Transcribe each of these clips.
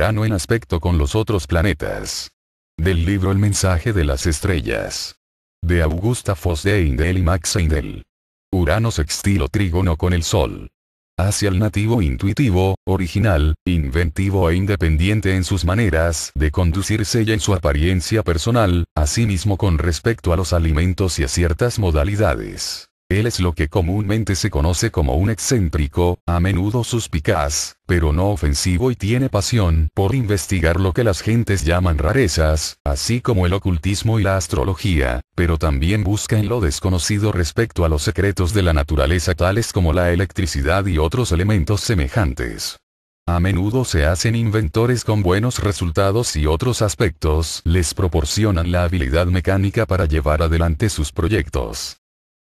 Urano en aspecto con los otros planetas. Del libro El mensaje de las estrellas. De Augusta Foss de Indel y Max Eindel. Urano sextilo trígono con el Sol. Hacia el nativo intuitivo, original, inventivo e independiente en sus maneras de conducirse y en su apariencia personal, asimismo con respecto a los alimentos y a ciertas modalidades. Él es lo que comúnmente se conoce como un excéntrico, a menudo suspicaz, pero no ofensivo y tiene pasión por investigar lo que las gentes llaman rarezas, así como el ocultismo y la astrología, pero también busca en lo desconocido respecto a los secretos de la naturaleza tales como la electricidad y otros elementos semejantes. A menudo se hacen inventores con buenos resultados y otros aspectos les proporcionan la habilidad mecánica para llevar adelante sus proyectos.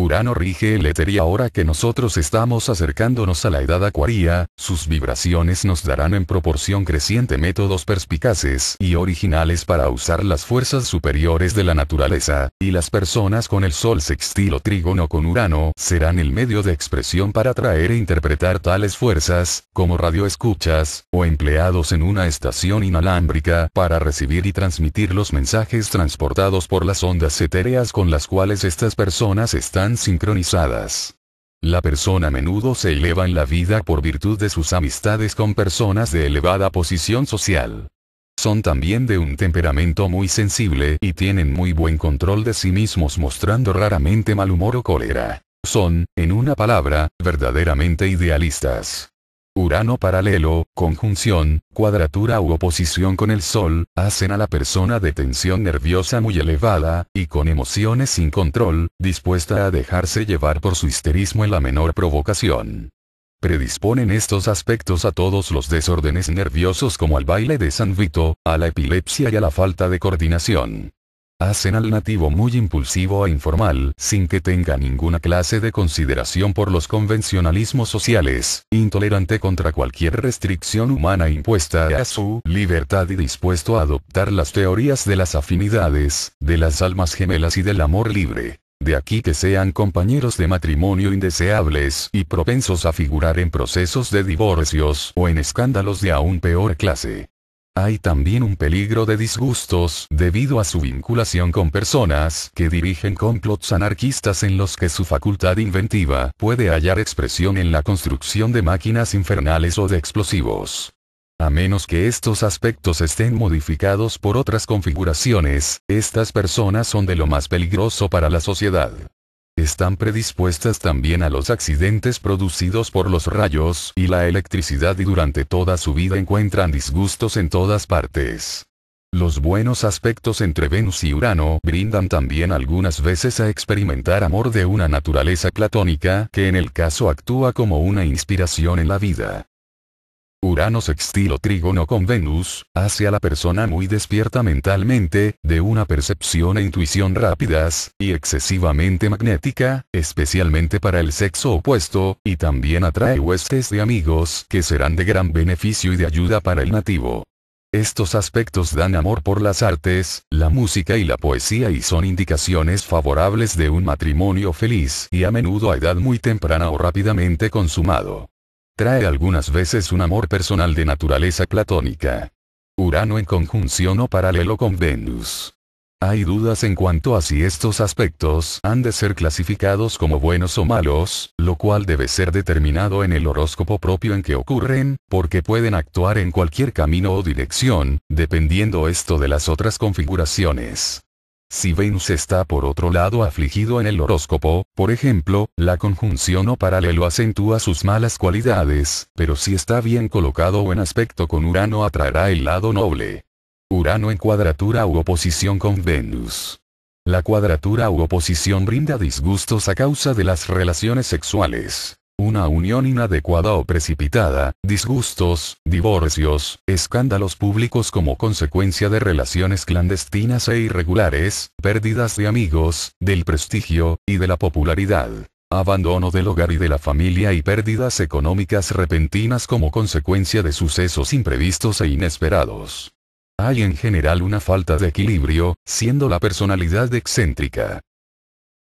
Urano rige el éter y ahora que nosotros estamos acercándonos a la edad acuaria, sus vibraciones nos darán en proporción creciente métodos perspicaces y originales para usar las fuerzas superiores de la naturaleza, y las personas con el sol sextil o trígono con Urano serán el medio de expresión para atraer e interpretar tales fuerzas, como radioescuchas, o empleados en una estación inalámbrica para recibir y transmitir los mensajes transportados por las ondas etéreas con las cuales estas personas están sincronizadas. La persona a menudo se eleva en la vida por virtud de sus amistades con personas de elevada posición social. Son también de un temperamento muy sensible y tienen muy buen control de sí mismos mostrando raramente mal humor o cólera. Son, en una palabra, verdaderamente idealistas. Urano paralelo, conjunción, cuadratura u oposición con el Sol, hacen a la persona de tensión nerviosa muy elevada, y con emociones sin control, dispuesta a dejarse llevar por su histerismo en la menor provocación. Predisponen estos aspectos a todos los desórdenes nerviosos como al baile de San Vito, a la epilepsia y a la falta de coordinación hacen al nativo muy impulsivo e informal, sin que tenga ninguna clase de consideración por los convencionalismos sociales, intolerante contra cualquier restricción humana impuesta a su libertad y dispuesto a adoptar las teorías de las afinidades, de las almas gemelas y del amor libre. De aquí que sean compañeros de matrimonio indeseables y propensos a figurar en procesos de divorcios o en escándalos de aún peor clase. Hay también un peligro de disgustos debido a su vinculación con personas que dirigen complots anarquistas en los que su facultad inventiva puede hallar expresión en la construcción de máquinas infernales o de explosivos. A menos que estos aspectos estén modificados por otras configuraciones, estas personas son de lo más peligroso para la sociedad están predispuestas también a los accidentes producidos por los rayos y la electricidad y durante toda su vida encuentran disgustos en todas partes. Los buenos aspectos entre Venus y Urano brindan también algunas veces a experimentar amor de una naturaleza platónica que en el caso actúa como una inspiración en la vida. Urano sextilo trígono con Venus, hace a la persona muy despierta mentalmente, de una percepción e intuición rápidas, y excesivamente magnética, especialmente para el sexo opuesto, y también atrae huestes de amigos que serán de gran beneficio y de ayuda para el nativo. Estos aspectos dan amor por las artes, la música y la poesía y son indicaciones favorables de un matrimonio feliz y a menudo a edad muy temprana o rápidamente consumado trae algunas veces un amor personal de naturaleza platónica. Urano en conjunción o paralelo con Venus. Hay dudas en cuanto a si estos aspectos han de ser clasificados como buenos o malos, lo cual debe ser determinado en el horóscopo propio en que ocurren, porque pueden actuar en cualquier camino o dirección, dependiendo esto de las otras configuraciones. Si Venus está por otro lado afligido en el horóscopo, por ejemplo, la conjunción o paralelo acentúa sus malas cualidades, pero si está bien colocado o en aspecto con Urano atraerá el lado noble. Urano en cuadratura u oposición con Venus. La cuadratura u oposición brinda disgustos a causa de las relaciones sexuales una unión inadecuada o precipitada, disgustos, divorcios, escándalos públicos como consecuencia de relaciones clandestinas e irregulares, pérdidas de amigos, del prestigio, y de la popularidad abandono del hogar y de la familia y pérdidas económicas repentinas como consecuencia de sucesos imprevistos e inesperados. Hay en general una falta de equilibrio, siendo la personalidad excéntrica,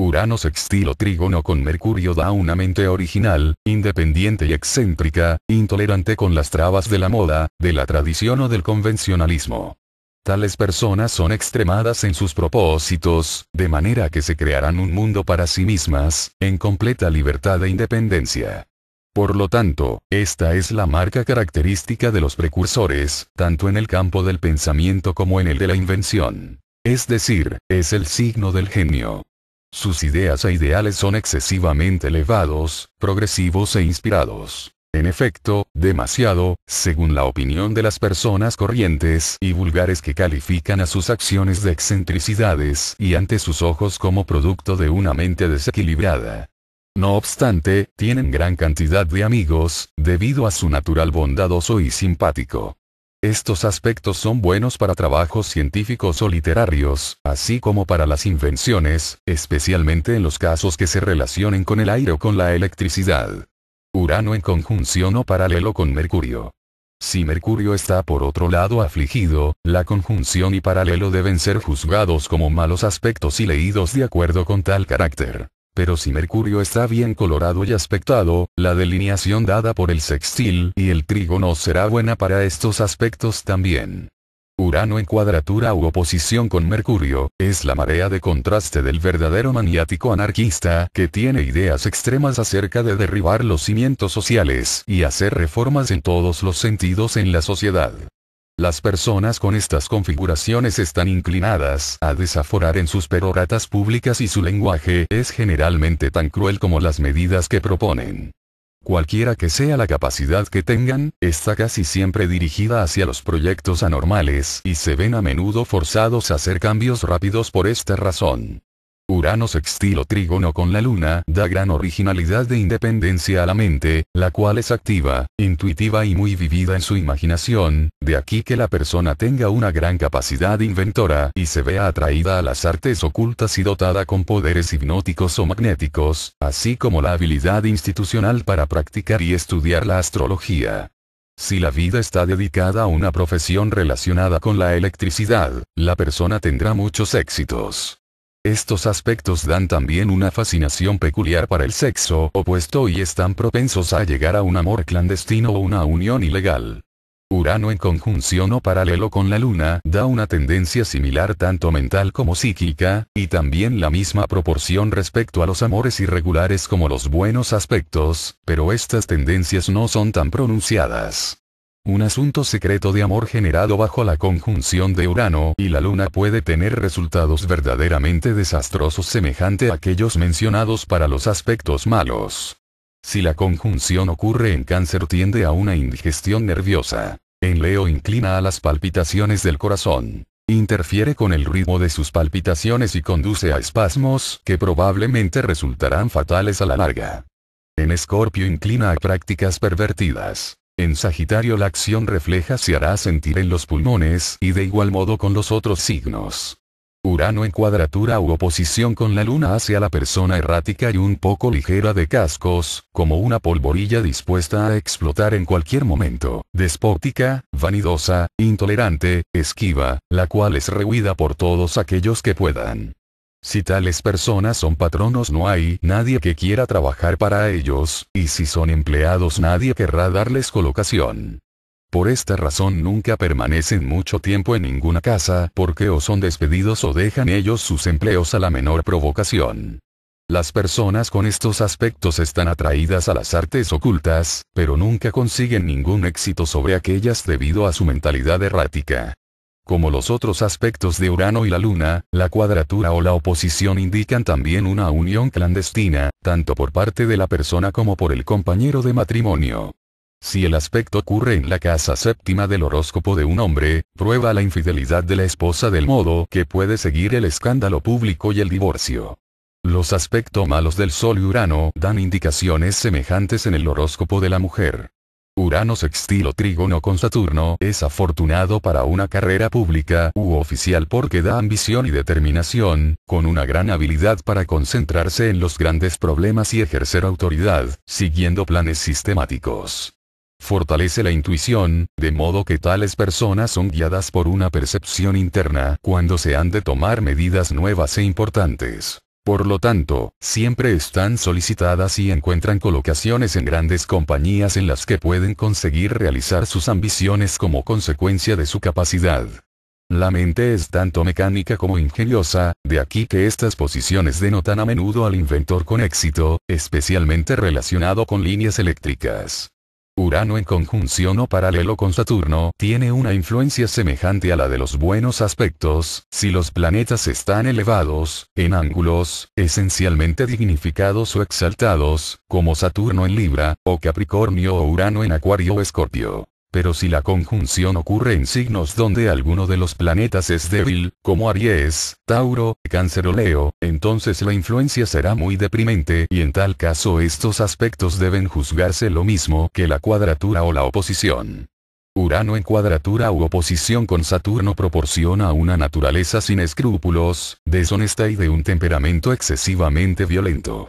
Urano sextilo trígono con Mercurio da una mente original, independiente y excéntrica, intolerante con las trabas de la moda, de la tradición o del convencionalismo. Tales personas son extremadas en sus propósitos, de manera que se crearán un mundo para sí mismas, en completa libertad e independencia. Por lo tanto, esta es la marca característica de los precursores, tanto en el campo del pensamiento como en el de la invención. Es decir, es el signo del genio. Sus ideas e ideales son excesivamente elevados, progresivos e inspirados. En efecto, demasiado, según la opinión de las personas corrientes y vulgares que califican a sus acciones de excentricidades y ante sus ojos como producto de una mente desequilibrada. No obstante, tienen gran cantidad de amigos, debido a su natural bondadoso y simpático. Estos aspectos son buenos para trabajos científicos o literarios, así como para las invenciones, especialmente en los casos que se relacionen con el aire o con la electricidad. Urano en conjunción o paralelo con Mercurio. Si Mercurio está por otro lado afligido, la conjunción y paralelo deben ser juzgados como malos aspectos y leídos de acuerdo con tal carácter pero si Mercurio está bien colorado y aspectado, la delineación dada por el sextil y el trígono será buena para estos aspectos también. Urano en cuadratura u oposición con Mercurio, es la marea de contraste del verdadero maniático anarquista que tiene ideas extremas acerca de derribar los cimientos sociales y hacer reformas en todos los sentidos en la sociedad. Las personas con estas configuraciones están inclinadas a desaforar en sus peroratas públicas y su lenguaje es generalmente tan cruel como las medidas que proponen. Cualquiera que sea la capacidad que tengan, está casi siempre dirigida hacia los proyectos anormales y se ven a menudo forzados a hacer cambios rápidos por esta razón. Urano sextilo trígono con la Luna da gran originalidad de independencia a la mente, la cual es activa, intuitiva y muy vivida en su imaginación, de aquí que la persona tenga una gran capacidad inventora y se vea atraída a las artes ocultas y dotada con poderes hipnóticos o magnéticos, así como la habilidad institucional para practicar y estudiar la astrología. Si la vida está dedicada a una profesión relacionada con la electricidad, la persona tendrá muchos éxitos. Estos aspectos dan también una fascinación peculiar para el sexo opuesto y están propensos a llegar a un amor clandestino o una unión ilegal. Urano en conjunción o paralelo con la Luna da una tendencia similar tanto mental como psíquica, y también la misma proporción respecto a los amores irregulares como los buenos aspectos, pero estas tendencias no son tan pronunciadas. Un asunto secreto de amor generado bajo la conjunción de Urano y la Luna puede tener resultados verdaderamente desastrosos semejante a aquellos mencionados para los aspectos malos. Si la conjunción ocurre en cáncer tiende a una indigestión nerviosa. En Leo inclina a las palpitaciones del corazón. Interfiere con el ritmo de sus palpitaciones y conduce a espasmos que probablemente resultarán fatales a la larga. En Escorpio inclina a prácticas pervertidas. En Sagitario la acción refleja se hará sentir en los pulmones y de igual modo con los otros signos. Urano en cuadratura u oposición con la luna hacia la persona errática y un poco ligera de cascos, como una polvorilla dispuesta a explotar en cualquier momento, despótica, vanidosa, intolerante, esquiva, la cual es rehuida por todos aquellos que puedan si tales personas son patronos no hay nadie que quiera trabajar para ellos, y si son empleados nadie querrá darles colocación. Por esta razón nunca permanecen mucho tiempo en ninguna casa porque o son despedidos o dejan ellos sus empleos a la menor provocación. Las personas con estos aspectos están atraídas a las artes ocultas, pero nunca consiguen ningún éxito sobre aquellas debido a su mentalidad errática. Como los otros aspectos de Urano y la Luna, la cuadratura o la oposición indican también una unión clandestina, tanto por parte de la persona como por el compañero de matrimonio. Si el aspecto ocurre en la casa séptima del horóscopo de un hombre, prueba la infidelidad de la esposa del modo que puede seguir el escándalo público y el divorcio. Los aspectos malos del Sol y Urano dan indicaciones semejantes en el horóscopo de la mujer. Urano sextilo trígono con Saturno es afortunado para una carrera pública u oficial porque da ambición y determinación, con una gran habilidad para concentrarse en los grandes problemas y ejercer autoridad, siguiendo planes sistemáticos. Fortalece la intuición, de modo que tales personas son guiadas por una percepción interna cuando se han de tomar medidas nuevas e importantes. Por lo tanto, siempre están solicitadas y encuentran colocaciones en grandes compañías en las que pueden conseguir realizar sus ambiciones como consecuencia de su capacidad. La mente es tanto mecánica como ingeniosa, de aquí que estas posiciones denotan a menudo al inventor con éxito, especialmente relacionado con líneas eléctricas. Urano en conjunción o paralelo con Saturno tiene una influencia semejante a la de los buenos aspectos, si los planetas están elevados, en ángulos, esencialmente dignificados o exaltados, como Saturno en Libra, o Capricornio o Urano en Acuario o Escorpio pero si la conjunción ocurre en signos donde alguno de los planetas es débil, como Aries, Tauro, Cáncer o Leo, entonces la influencia será muy deprimente y en tal caso estos aspectos deben juzgarse lo mismo que la cuadratura o la oposición. Urano en cuadratura u oposición con Saturno proporciona una naturaleza sin escrúpulos, deshonesta y de un temperamento excesivamente violento.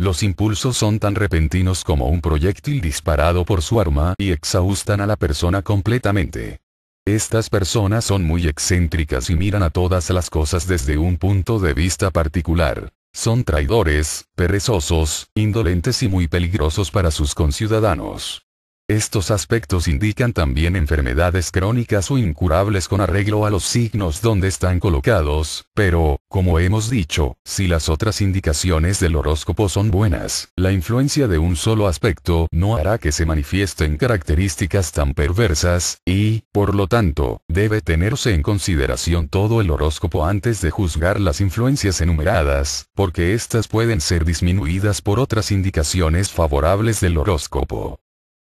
Los impulsos son tan repentinos como un proyectil disparado por su arma y exhaustan a la persona completamente. Estas personas son muy excéntricas y miran a todas las cosas desde un punto de vista particular. Son traidores, perezosos, indolentes y muy peligrosos para sus conciudadanos. Estos aspectos indican también enfermedades crónicas o incurables con arreglo a los signos donde están colocados, pero, como hemos dicho, si las otras indicaciones del horóscopo son buenas, la influencia de un solo aspecto no hará que se manifiesten características tan perversas, y, por lo tanto, debe tenerse en consideración todo el horóscopo antes de juzgar las influencias enumeradas, porque estas pueden ser disminuidas por otras indicaciones favorables del horóscopo.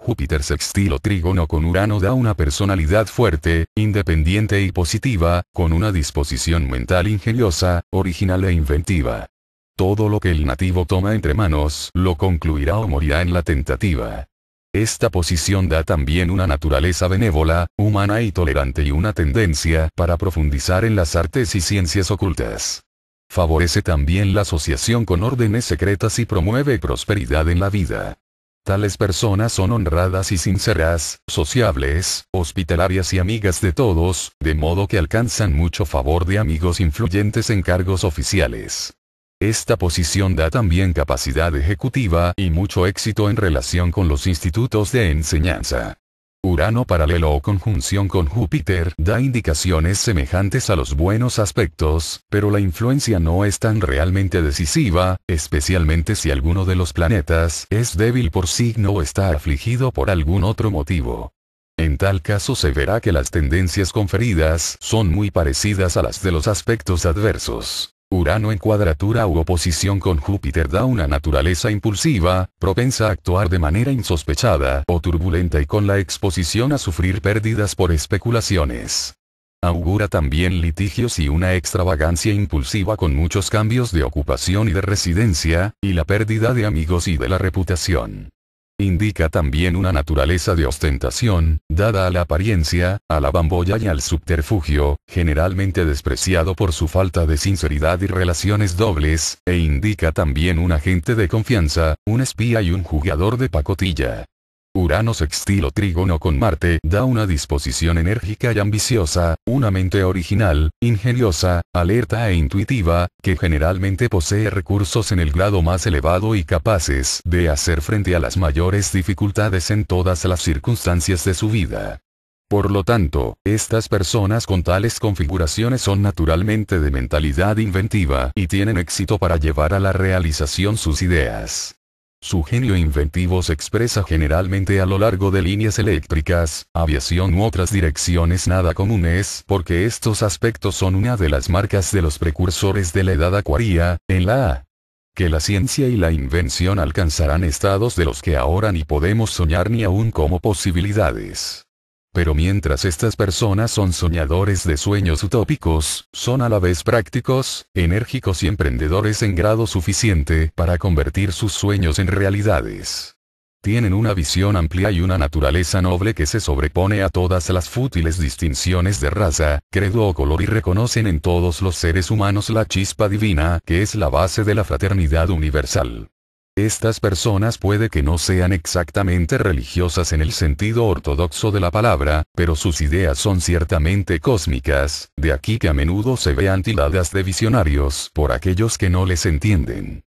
Júpiter sextilo trígono con Urano da una personalidad fuerte, independiente y positiva, con una disposición mental ingeniosa, original e inventiva. Todo lo que el nativo toma entre manos lo concluirá o morirá en la tentativa. Esta posición da también una naturaleza benévola, humana y tolerante y una tendencia para profundizar en las artes y ciencias ocultas. Favorece también la asociación con órdenes secretas y promueve prosperidad en la vida. Tales personas son honradas y sinceras, sociables, hospitalarias y amigas de todos, de modo que alcanzan mucho favor de amigos influyentes en cargos oficiales. Esta posición da también capacidad ejecutiva y mucho éxito en relación con los institutos de enseñanza. Urano paralelo o conjunción con Júpiter da indicaciones semejantes a los buenos aspectos, pero la influencia no es tan realmente decisiva, especialmente si alguno de los planetas es débil por signo o está afligido por algún otro motivo. En tal caso se verá que las tendencias conferidas son muy parecidas a las de los aspectos adversos. Urano en cuadratura u oposición con Júpiter da una naturaleza impulsiva, propensa a actuar de manera insospechada o turbulenta y con la exposición a sufrir pérdidas por especulaciones. Augura también litigios y una extravagancia impulsiva con muchos cambios de ocupación y de residencia, y la pérdida de amigos y de la reputación. Indica también una naturaleza de ostentación, dada a la apariencia, a la bambolla y al subterfugio, generalmente despreciado por su falta de sinceridad y relaciones dobles, e indica también un agente de confianza, un espía y un jugador de pacotilla. Urano sextilo trígono con Marte da una disposición enérgica y ambiciosa, una mente original, ingeniosa, alerta e intuitiva, que generalmente posee recursos en el grado más elevado y capaces de hacer frente a las mayores dificultades en todas las circunstancias de su vida. Por lo tanto, estas personas con tales configuraciones son naturalmente de mentalidad inventiva y tienen éxito para llevar a la realización sus ideas. Su genio inventivo se expresa generalmente a lo largo de líneas eléctricas, aviación u otras direcciones nada comunes, porque estos aspectos son una de las marcas de los precursores de la edad acuaria, en la que la ciencia y la invención alcanzarán estados de los que ahora ni podemos soñar ni aún como posibilidades. Pero mientras estas personas son soñadores de sueños utópicos, son a la vez prácticos, enérgicos y emprendedores en grado suficiente para convertir sus sueños en realidades. Tienen una visión amplia y una naturaleza noble que se sobrepone a todas las fútiles distinciones de raza, credo o color y reconocen en todos los seres humanos la chispa divina que es la base de la fraternidad universal. Estas personas puede que no sean exactamente religiosas en el sentido ortodoxo de la palabra, pero sus ideas son ciertamente cósmicas, de aquí que a menudo se vean tiladas de visionarios por aquellos que no les entienden.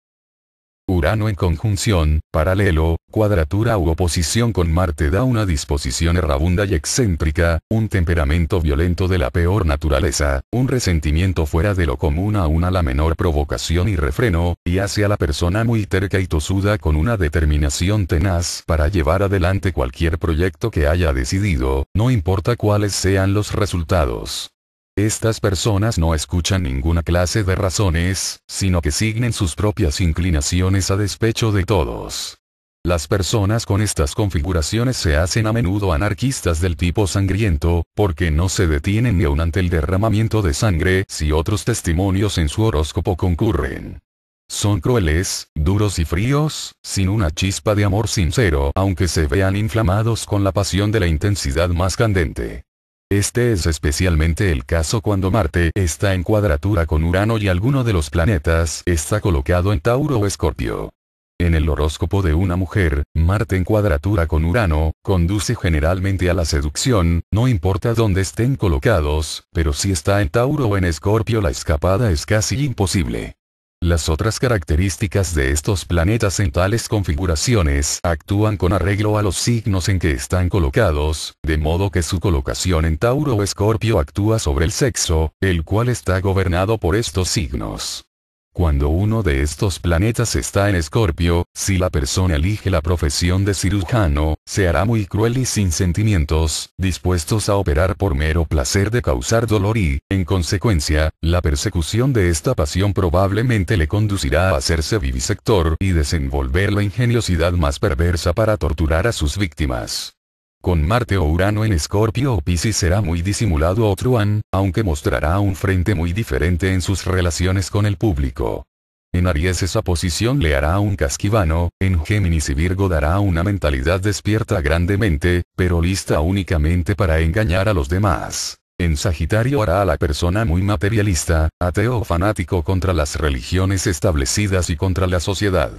Urano en conjunción, paralelo, cuadratura u oposición con Marte da una disposición errabunda y excéntrica, un temperamento violento de la peor naturaleza, un resentimiento fuera de lo común a una la menor provocación y refreno, y hace a la persona muy terca y tosuda con una determinación tenaz para llevar adelante cualquier proyecto que haya decidido, no importa cuáles sean los resultados. Estas personas no escuchan ninguna clase de razones, sino que signen sus propias inclinaciones a despecho de todos. Las personas con estas configuraciones se hacen a menudo anarquistas del tipo sangriento, porque no se detienen ni aun ante el derramamiento de sangre si otros testimonios en su horóscopo concurren. Son crueles, duros y fríos, sin una chispa de amor sincero, aunque se vean inflamados con la pasión de la intensidad más candente. Este es especialmente el caso cuando Marte está en cuadratura con Urano y alguno de los planetas está colocado en Tauro o Escorpio. En el horóscopo de una mujer, Marte en cuadratura con Urano, conduce generalmente a la seducción, no importa dónde estén colocados, pero si está en Tauro o en Escorpio la escapada es casi imposible. Las otras características de estos planetas en tales configuraciones actúan con arreglo a los signos en que están colocados, de modo que su colocación en Tauro o Escorpio actúa sobre el sexo, el cual está gobernado por estos signos. Cuando uno de estos planetas está en Escorpio, si la persona elige la profesión de cirujano, se hará muy cruel y sin sentimientos, dispuestos a operar por mero placer de causar dolor y, en consecuencia, la persecución de esta pasión probablemente le conducirá a hacerse vivisector y desenvolver la ingeniosidad más perversa para torturar a sus víctimas. Con Marte o Urano en Escorpio o Pisces será muy disimulado o truán, aunque mostrará un frente muy diferente en sus relaciones con el público. En Aries esa posición le hará un casquivano, en Géminis y Virgo dará una mentalidad despierta grandemente, pero lista únicamente para engañar a los demás. En Sagitario hará a la persona muy materialista, ateo o fanático contra las religiones establecidas y contra la sociedad.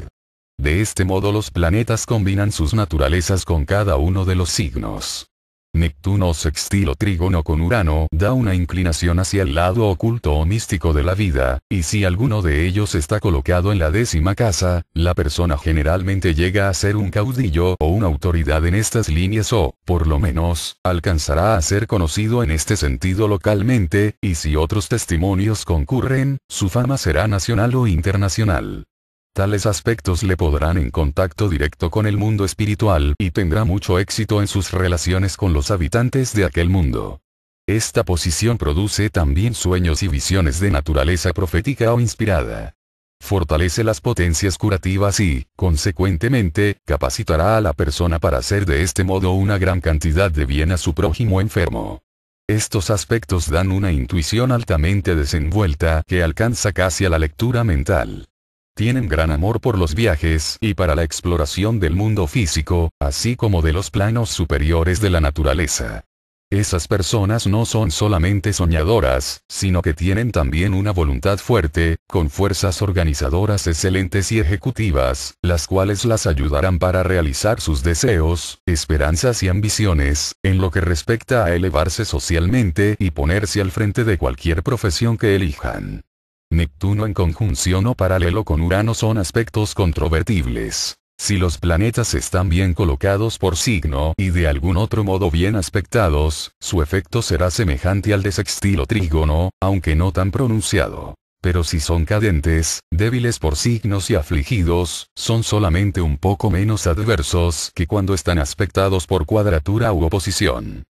De este modo los planetas combinan sus naturalezas con cada uno de los signos. Neptuno sextilo sextilo trígono con Urano da una inclinación hacia el lado oculto o místico de la vida, y si alguno de ellos está colocado en la décima casa, la persona generalmente llega a ser un caudillo o una autoridad en estas líneas o, por lo menos, alcanzará a ser conocido en este sentido localmente, y si otros testimonios concurren, su fama será nacional o internacional. Tales aspectos le podrán en contacto directo con el mundo espiritual y tendrá mucho éxito en sus relaciones con los habitantes de aquel mundo. Esta posición produce también sueños y visiones de naturaleza profética o inspirada. Fortalece las potencias curativas y, consecuentemente, capacitará a la persona para hacer de este modo una gran cantidad de bien a su prójimo enfermo. Estos aspectos dan una intuición altamente desenvuelta que alcanza casi a la lectura mental. Tienen gran amor por los viajes y para la exploración del mundo físico, así como de los planos superiores de la naturaleza. Esas personas no son solamente soñadoras, sino que tienen también una voluntad fuerte, con fuerzas organizadoras excelentes y ejecutivas, las cuales las ayudarán para realizar sus deseos, esperanzas y ambiciones, en lo que respecta a elevarse socialmente y ponerse al frente de cualquier profesión que elijan. Neptuno en conjunción o paralelo con Urano son aspectos controvertibles. Si los planetas están bien colocados por signo y de algún otro modo bien aspectados, su efecto será semejante al de sextilo trígono, aunque no tan pronunciado. Pero si son cadentes, débiles por signos y afligidos, son solamente un poco menos adversos que cuando están aspectados por cuadratura u oposición.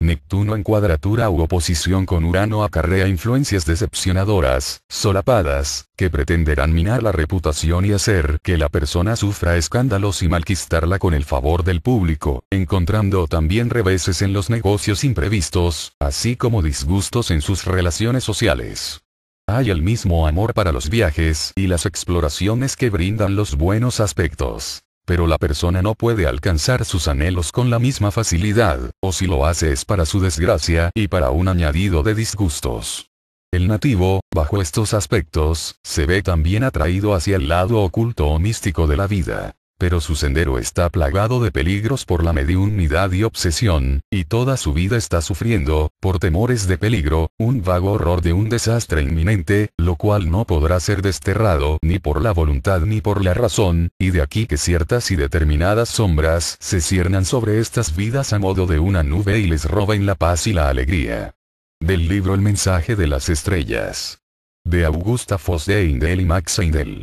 Neptuno en cuadratura u oposición con Urano acarrea influencias decepcionadoras, solapadas, que pretenderán minar la reputación y hacer que la persona sufra escándalos y malquistarla con el favor del público, encontrando también reveses en los negocios imprevistos, así como disgustos en sus relaciones sociales. Hay el mismo amor para los viajes y las exploraciones que brindan los buenos aspectos pero la persona no puede alcanzar sus anhelos con la misma facilidad, o si lo hace es para su desgracia y para un añadido de disgustos. El nativo, bajo estos aspectos, se ve también atraído hacia el lado oculto o místico de la vida pero su sendero está plagado de peligros por la mediunidad y obsesión, y toda su vida está sufriendo, por temores de peligro, un vago horror de un desastre inminente, lo cual no podrá ser desterrado ni por la voluntad ni por la razón, y de aquí que ciertas y determinadas sombras se ciernan sobre estas vidas a modo de una nube y les roben la paz y la alegría. Del libro El mensaje de las estrellas. De Augusta Foss de y Max Eindel.